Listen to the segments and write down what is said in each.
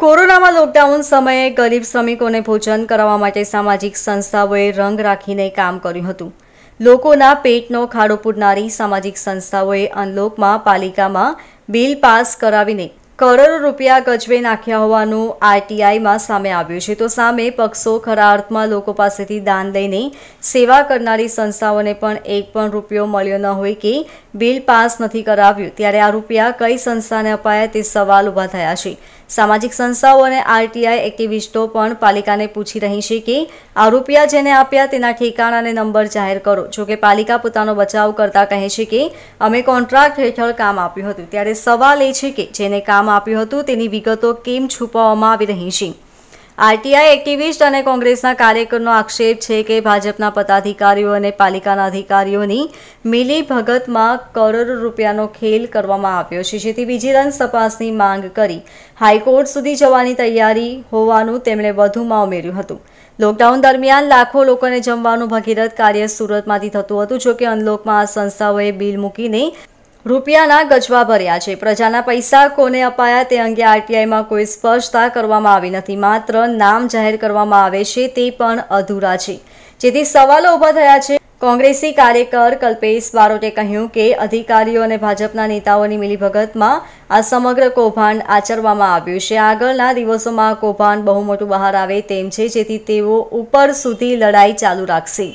કોરોનામાં લોકડાઉન સમયે ગરીબ શ્રમિકોને ભોજન કરાવવા માટે સામાજિક સંસ્થાઓએ રંગ રાખીને કામ કર્યું હતું લોકોના પેટનો ખાડો પૂરનારી સામાજિક સંસ્થાઓએ અનલોકમાં પાલિકામાં બિલ પાસ કરાવીને કરોડો રૂપિયા ગજવે નાખ્યા હોવાનું આરટીઆઈમાં સામે આવ્યું છે તો સામે પક્ષો ખરા અર્થમાં લોકો પાસેથી દાન લઈને સેવા કરનારી સંસ્થાઓને પણ એક પણ રૂપિયો મળ્યો ન હોય કે બિલ પાસ નથી કરાવ્યું ત્યારે આ રૂપિયા કઈ સંસ્થાને અપાયા તે સવાલ ઊભા થયા છે સામાજિક સંસ્થાઓ અને આરટીઆઈ એક્ટિવિસ્ટો પણ પાલિકાને પૂછી રહી છે કે આ રૂપિયા જેને આપ્યા તેના ઠેકાણાને નંબર જાહેર કરો જોકે પાલિકા પોતાનો બચાવ કરતા કહે છે કે અમે કોન્ટ્રાક્ટ હેઠળ કામ આપ્યું હતું ત્યારે સવાલ એ છે કે જેને કામ નામ આપ્યું હતું તેની વિગતો કેમ છુપાવવામાં આવી રહી છે આરટીઆઈ એક્ટિવિસ્ટ અને કોંગ્રેસના કાર્યકરનો આક્ષેપ છે કે ભાજપના પદાધિકારીઓ અને પાલિકાના અધિકારીઓની મિલીભગતમાં કરોડો રૂપિયાનો ખેલ કરવામાં આવ્યો છે જેથી વિજિલન્સ તપાસની માંગ કરી હાઈકોર્ટ સુધી જવાની તૈયારી હોવાનું તેમણે વધુમાં ઉમેર્યું હતું લોકડાઉન દરમિયાન લાખો લોકોને જમવાનું ભગીરથ કાર્ય સુરતમાંથી થતું હતું જોકે અનલોકમાં આ સંસ્થાઓએ બિલ મૂકીને રૂપિયાના ગજવા ભર્યા છે પ્રજાના પૈસા કોને અપાયા તે અંગે આરટીઆઈમાં કોઈ સ્પષ્ટતા કરવામાં આવી નથી માત્ર નામ જાહેર કરવામાં આવે છે તે પણ અધૂરા છે જેથી સવાલો ઊભા થયા છે કોંગ્રેસી કાર્યકર કલ્પેશ બારોટે કહ્યું કે અધિકારીઓ અને ભાજપના નેતાઓની મિલીભગતમાં આ સમગ્ર કૌભાંડ આચરવામાં આવ્યું છે આગળના દિવસોમાં કૌભાંડ બહુ મોટું બહાર આવે તેમ છે જેથી તેઓ ઉપર સુધી લડાઈ ચાલુ રાખશે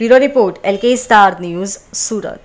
bureau report L K star news Surat